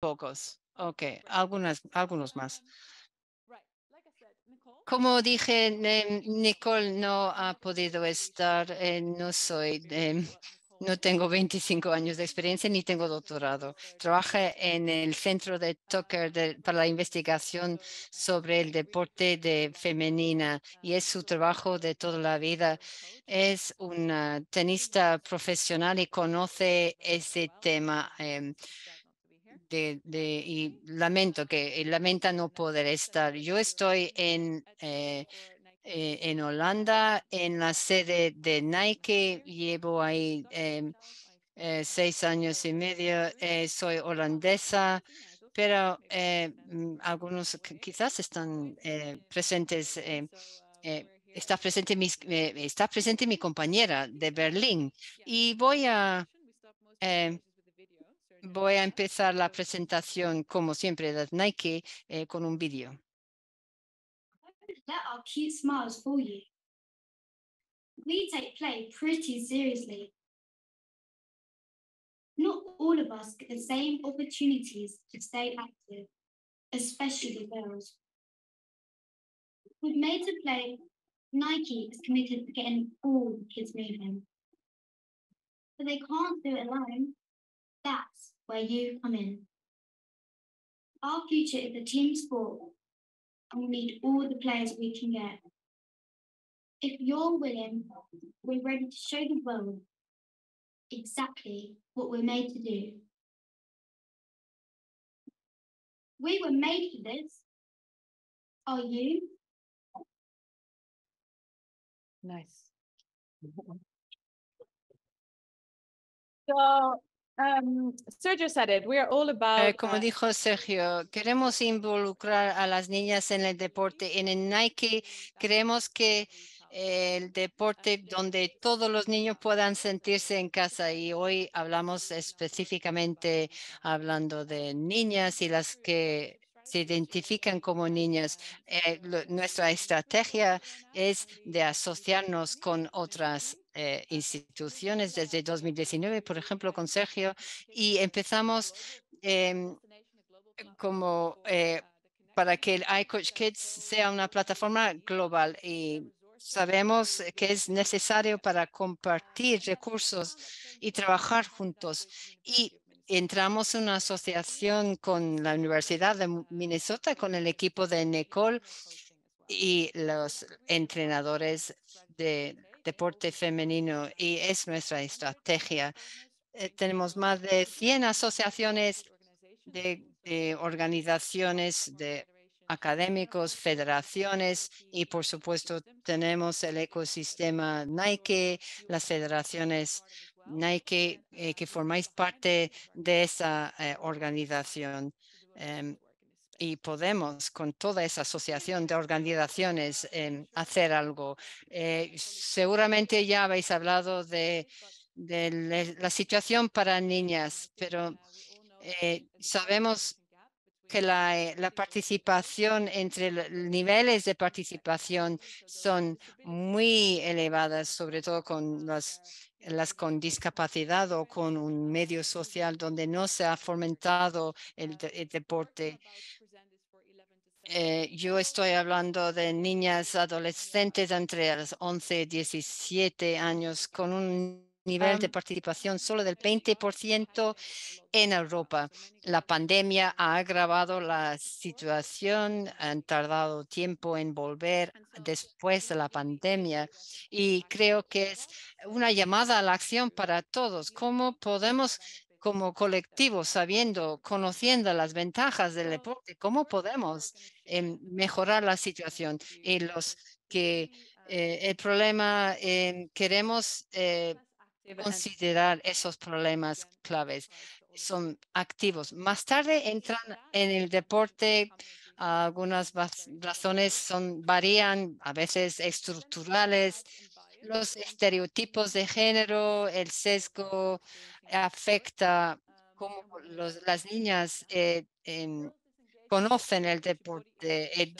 Pocos. Ok, algunas, algunos más. Um, Como dije, Nicole no ha podido estar, no soy, em, no tengo 25 años de experiencia ni tengo doctorado. Trabaja en el centro de Tucker para la investigación sobre el deporte de femenina y es su trabajo de toda la vida. Es una tenista profesional y conoce ese tema. Em, de, y lamento que lamenta no poder estar. Yo estoy en, eh, eh, en Holanda, en la sede de Nike, llevo ahí em, eh, seis años y medio, soy holandesa, pero mm, algunos quizás están presentes. Está presente, mi, está presente mi compañera de Berlín y voy a em, Voy a empezar la presentación, como siempre, de Nike eh, con un vídeo. We take play pretty seriously. Not all of us get the same opportunities to stay active, especially girls. We've Made to Play, Nike is committed to getting all the kids moving. But they can't do it alone. That's where you come in. Our future is a team sport, and we need all the players we can get. If you're willing, we're ready to show the world exactly what we're made to do. We were made for this. Are you? Nice. So como dijo Sergio, queremos involucrar a las niñas en el deporte. En el Nike creemos que eh, el deporte donde todos los niños puedan sentirse en casa y hoy hablamos específicamente hablando de niñas y las que se identifican como niñas. Eh, nuestra estrategia es de asociarnos con otras eh, instituciones desde 2019, por ejemplo, con Sergio, y empezamos em, como eh, para que el iCoach Kids sea una plataforma global y sabemos que es necesario para compartir recursos y trabajar juntos. Y entramos en una asociación con la Universidad de Minnesota, con el equipo de Nicole y los entrenadores de deporte femenino y es nuestra estrategia. Eh, tenemos más de 100 asociaciones de, organizaciones de académicos, federaciones y por supuesto tenemos el ecosistema Nike, las federaciones Nike eh, que formáis parte de esa eh, organización. Em, y podemos con toda esa asociación de organizaciones em, hacer algo. Eh, seguramente ya habéis hablado de, la situación para niñas, pero eh, sabemos que la, eh, participación entre los niveles de participación son muy elevadas, sobre todo con las, las con discapacidad o con un medio social donde no se ha fomentado el deporte. Eh, yo estoy hablando de niñas adolescentes entre los 11 y 17 años con un nivel de ah. participación solo del 20% en Europa. La pandemia ha agravado la situación, han tardado tiempo en volver después de la pandemia y creo que es una llamada a la acción para todos. ¿Cómo podemos como colectivo, sabiendo, conociendo las ventajas del deporte, cómo podemos em, mejorar la situación y los que eh, el problema em, queremos eh, considerar esos problemas claves son activos. Más tarde entran en el deporte. Algunas razones son varían, a veces estructurales, los estereotipos de género, el sesgo afecta cómo las niñas eh, em, conocen el deporte, eh,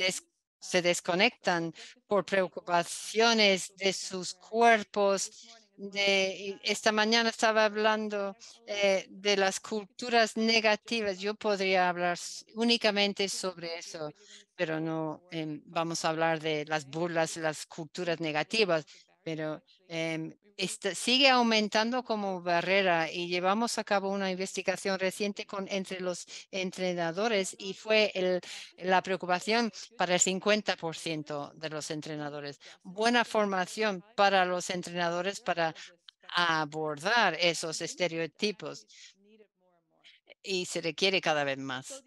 se desconectan por preocupaciones de sus cuerpos. De, esta mañana estaba hablando eh, de las culturas negativas. Yo podría hablar únicamente sobre eso, pero no em, vamos a hablar de las burlas, las culturas negativas pero em, este, sigue aumentando como barrera y llevamos a cabo una investigación reciente con, entre los entrenadores y fue la preocupación para el 50% de los entrenadores. Buena formación para los entrenadores para abordar esos estereotipos y se requiere cada vez más.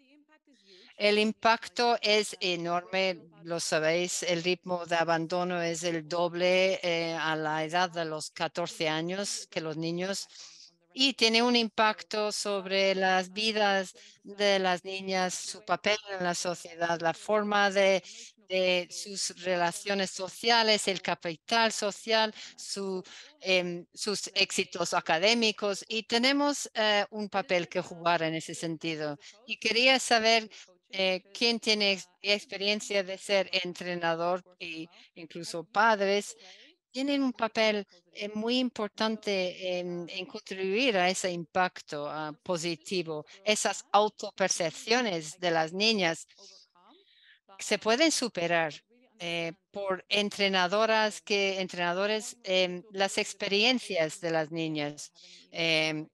El impacto es enorme, lo sabéis, el ritmo de abandono es el doble eh, a la edad de los 14 años que los niños y tiene un impacto sobre las vidas de las niñas, su papel en la sociedad, la forma de, sus relaciones sociales, el capital social, em, sus éxitos académicos y tenemos eh, un papel que jugar en ese sentido. Y quería saber eh, quien tiene experiencia de ser entrenador e incluso padres, tienen un papel eh, muy importante en, contribuir a ese impacto ah, positivo. Esas autopercepciones de las niñas se pueden superar eh, por entrenadoras que entrenadores eh, las experiencias de las niñas em,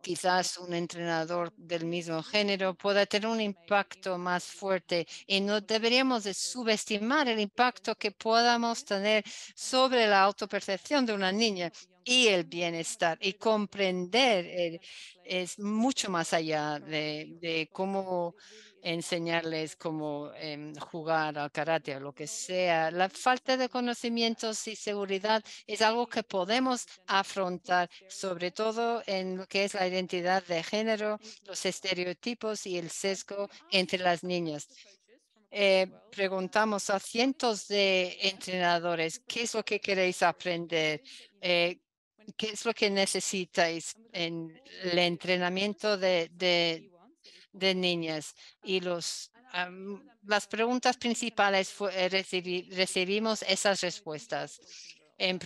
quizás un entrenador del mismo género pueda tener un impacto más fuerte y no deberíamos de subestimar el impacto que podamos tener sobre la autopercepción de una niña y el bienestar y comprender es mucho más allá de cómo enseñarles cómo em, jugar al karate o lo que sea. La falta de conocimientos y seguridad es algo que podemos afrontar, sobre todo en lo que es la identidad de género, los estereotipos y el sesgo entre las niñas. Eh, preguntamos a cientos de entrenadores, ¿qué es lo que queréis aprender? Eh, ¿Qué es lo que necesitáis en el entrenamiento de, de de niñas. Y los, las preguntas principales eh, recibimos esas respuestas. En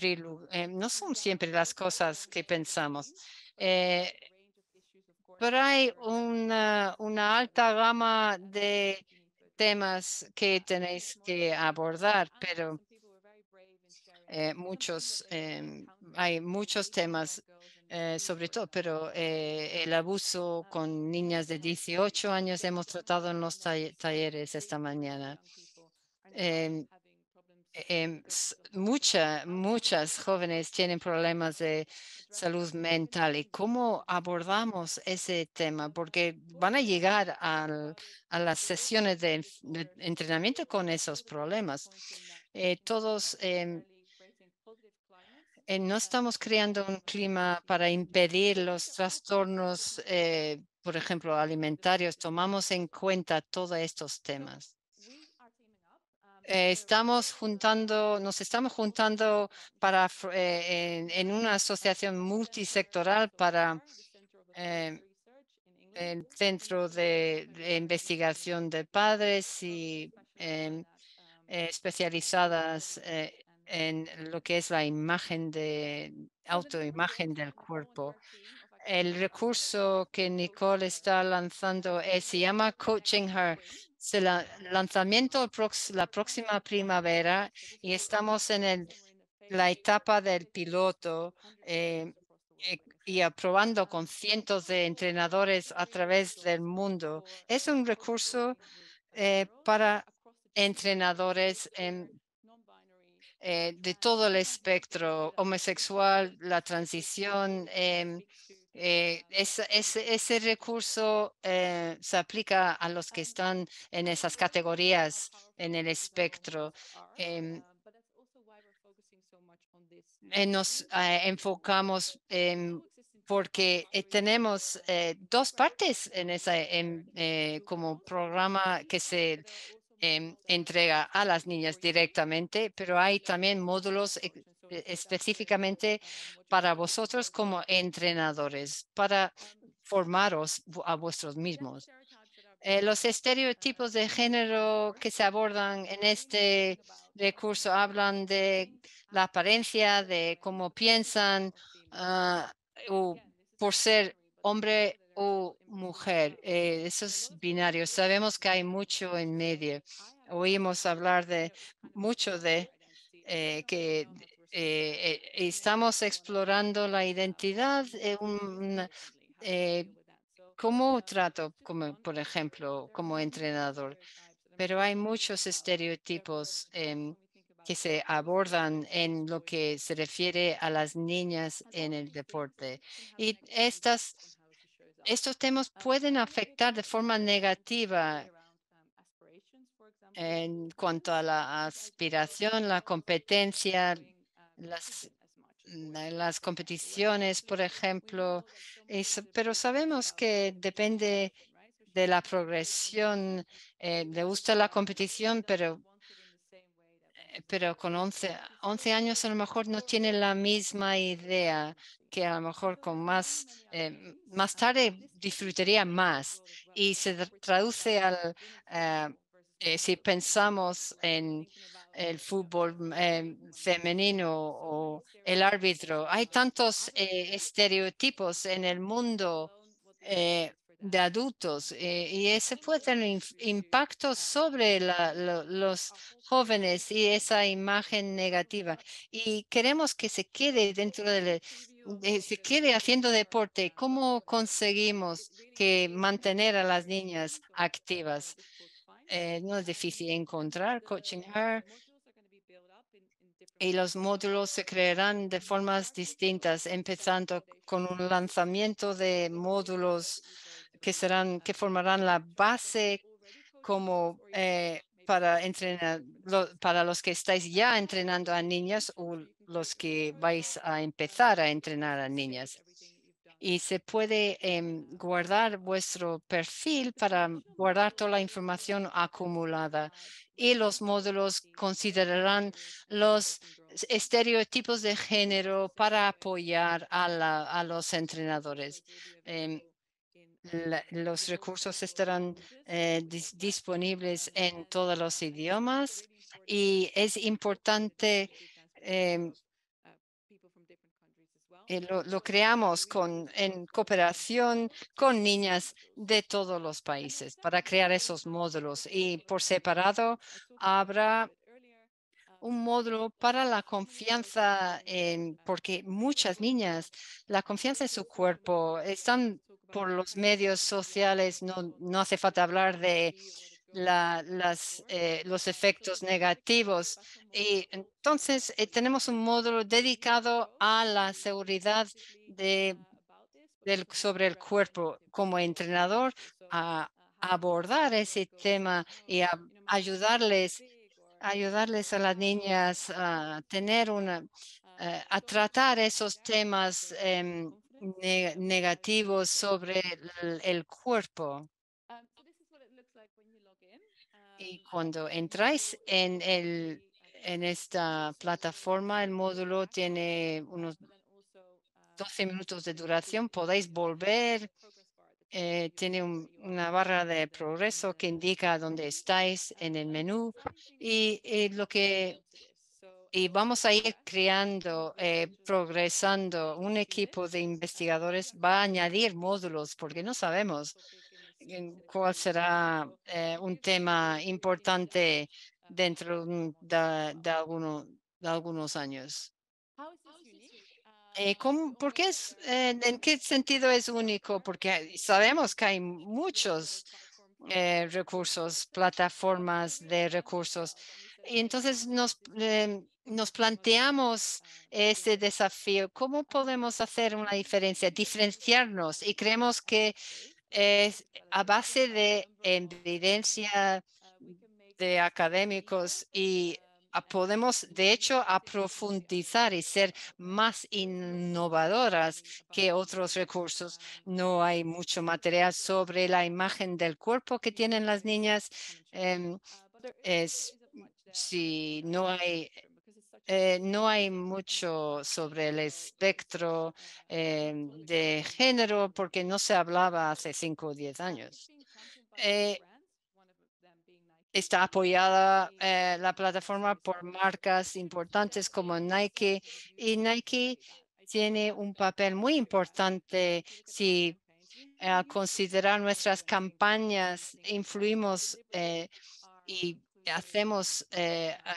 eh, no son siempre las cosas que pensamos. Eh, pero hay una, una alta gama de temas que tenéis que abordar, pero muchos, em, hay muchos temas eh, sobre todo, pero eh, el abuso con niñas de 18 años hemos tratado en los talleres esta mañana. Em, em, muchas, muchas jóvenes tienen problemas de salud mental y cómo abordamos ese tema, porque van a llegar a las sesiones de, de, entrenamiento con esos problemas. Eh, todos em, eh, no estamos creando un clima para impedir los trastornos, eh, por ejemplo, alimentarios. Tomamos en cuenta todos estos temas. Eh, estamos juntando, nos estamos juntando para, en, una asociación multisectoral para el Centro de, de, Investigación de Padres y em, especializadas en lo que es la imagen de autoimagen del cuerpo. El recurso que Nicole está lanzando eh, se llama Coaching Her. Se la, lanzamiento la próxima primavera y estamos en la etapa del piloto. Eh, eh, y aprobando con cientos de entrenadores a través del mundo. Es un recurso para entrenadores en eh, de todo el espectro homosexual, la transición. Em, eh, ese recurso eh, se aplica a los que están en esas categorías en el espectro. Em, nos enfocamos em, porque tenemos dos partes en ese como programa que se Em, entrega a las niñas directamente, pero hay también módulos e, e, específicamente para vosotros como entrenadores, para formaros a vuestros mismos. Eh, los estereotipos de género que se abordan en este recurso hablan de la apariencia, de cómo piensan, o ah, por ser hombre o mujer, eh, esos binarios. Sabemos que hay mucho en medio. Oímos hablar de mucho de eh, que eh, estamos explorando la identidad, un, cómo um, trato, como, por ejemplo, como entrenador. Pero hay muchos um, estereotipos um, em, que se abordan en lo que se refiere a las niñas en el deporte. Y estas estos temas ah, pueden afectar de forma negativa en cuanto a la aspiración, la competencia, las, eh, competiciones, por ejemplo. pero sabemos que depende de la progresión. Eh, le gusta la competición, pero eh, pero con 11, años a lo mejor no tiene la misma idea que a lo mejor con más, em, más tarde disfrutaría más y se traduce al, eh, eh, si pensamos en el fútbol mm, em, femenino o el árbitro, hay tantos estereotipos en el mundo de adultos eh, y ese puede tener impacto sobre los jóvenes y esa imagen negativa. Y queremos que se quede dentro de eh, se quede haciendo deporte. ¿Cómo conseguimos que mantener a las niñas activas? Eh, no es difícil encontrar coaching y los módulos se crearán de formas distintas, empezando con un lanzamiento de módulos que serán, que formarán la base como eh, para entrenar, para los que estáis ya entrenando a niñas o los que vais a empezar a entrenar a niñas. Y se puede em, guardar vuestro perfil para guardar toda la información acumulada. Y los módulos considerarán los estereotipos de género para apoyar a, los entrenadores. Em, los recursos estarán eh, disponibles en todos los idiomas y es importante em, eh, lo, creamos con, en cooperación con niñas de todos los países para crear esos módulos y por separado habrá un módulo para la confianza, en, porque muchas niñas, la confianza en su cuerpo, están por los medios sociales, no, no hace falta hablar de las, eh, los efectos negativos. Y entonces eh, tenemos un módulo dedicado a la seguridad de, del, sobre el cuerpo. Como entrenador, a abordar ese tema y a ayudarles ayudarles a las niñas a tener una, eh, a tratar esos temas em, negativos sobre el, cuerpo. Y cuando entráis en, el, en esta plataforma, el módulo tiene unos 12 minutos de duración. Podéis volver eh, tiene una barra de progreso que indica dónde estáis en el menú y, eh, lo que y vamos a ir creando, eh, progresando. Un equipo de investigadores va a añadir módulos porque no sabemos cuál será un tema importante dentro de algunos años. Eh, por qué ¿En qué sentido es único? Porque eh, sabemos que hay muchos eh, recursos, plataformas de recursos. Y entonces nos, planteamos ese desafío. ¿Cómo podemos hacer una diferencia, diferenciarnos? Y creemos que es a base de evidencia de académicos y podemos, de hecho, a profundizar y ser más innovadoras que otros recursos. No hay mucho material sobre la imagen del cuerpo que tienen las niñas. Em, es, si no hay eh, no hay mucho sobre el espectro em, de género porque no se hablaba hace cinco o 10 años. Eh, está apoyada eh, la plataforma por marcas importantes como Nike y Nike tiene un papel muy importante si eh, al considerar nuestras campañas influimos eh, y hacemos, eh, ah,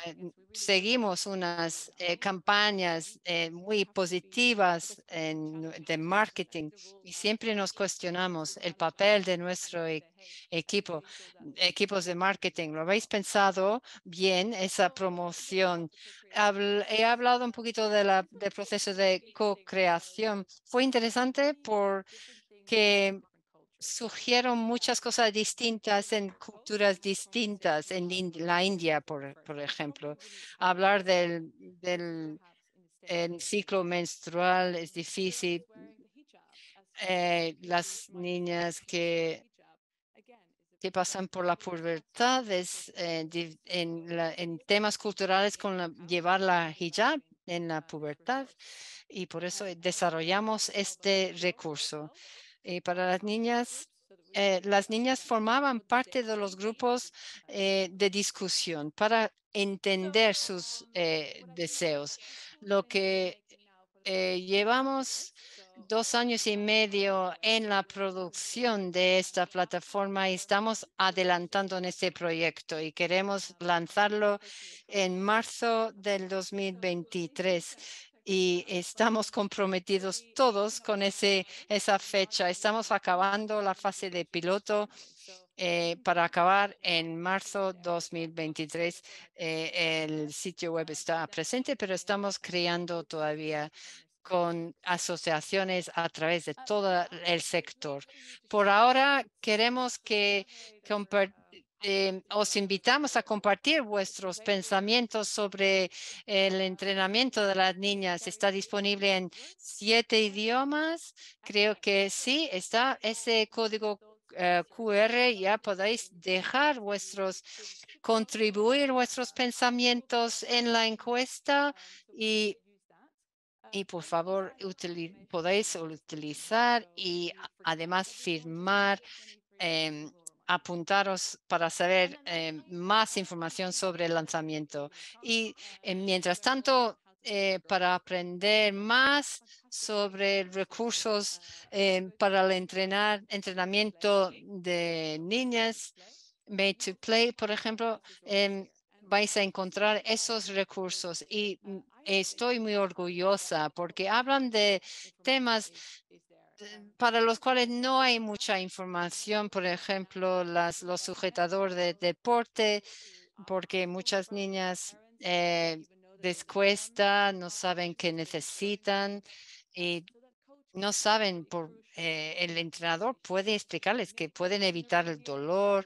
seguimos unas eh, campañas eh, muy positivas en, de marketing y siempre nos cuestionamos el papel de nuestro e, equipo, equipos de marketing. ¿Lo habéis pensado bien esa promoción? he hablado un poquito de la, del proceso de co-creación. Fue interesante porque surgieron muchas cosas distintas en culturas distintas, en la India, por, ejemplo. Hablar del, ciclo menstrual es difícil. Eh, las niñas que, que pasan por la pubertad es, eh, en, en, temas culturales con llevar la hijab en la pubertad y por eso desarrollamos este recurso. Y eh, para las niñas, eh, las niñas formaban parte de los grupos eh, de discusión para entender sus deseos. Lo que llevamos dos años y medio en la producción de esta plataforma y estamos adelantando en este proyecto y queremos lanzarlo en marzo del 2023 y estamos comprometidos todos con ese, esa fecha. Estamos acabando la fase de piloto eh, para acabar en marzo 2023. Eh, el sitio web está presente, pero estamos creando todavía con asociaciones a través de todo el sector. Por ahora queremos que eh, os invitamos a compartir vuestros pensamientos sobre el entrenamiento de las niñas. Está disponible en siete idiomas. Creo que sí, está ese código eh, QR. Ya podéis dejar vuestros, contribuir vuestros pensamientos en la encuesta y y por favor, podéis utilizar y además firmar em, apuntaros para saber eh, más información sobre el lanzamiento. Y eh, mientras tanto, eh, para aprender más sobre recursos para el entrenar, entrenamiento de niñas, Made to Play, por ejemplo, em, vais a encontrar esos recursos y mm, estoy muy orgullosa porque hablan de temas para los cuales no hay mucha información, por ejemplo, las, los sujetadores de deporte, porque muchas niñas eh, les cuesta, no saben qué necesitan y no saben por eh, el entrenador puede explicarles que pueden evitar el dolor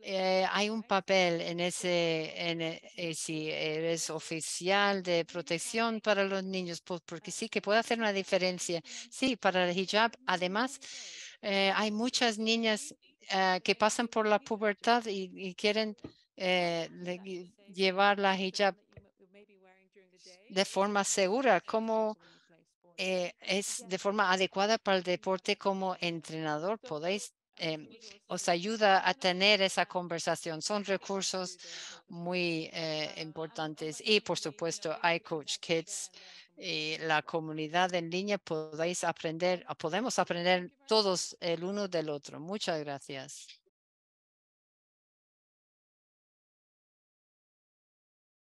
eh, hay un papel en ese, e, eh, si eres oficial de protección para los niños, porque sí que puede hacer una diferencia. Sí, para el hijab, además, eh, hay muchas niñas que pasan por la pubertad y, quieren llevar la hijab de forma segura. como es de forma adecuada para el deporte como entrenador? ¿Podéis Em, os ayuda a tener esa conversación. Son recursos muy eh, importantes y, por supuesto, iCoach Kids y la comunidad en línea podéis aprender, podemos aprender todos el uno del otro. Muchas gracias.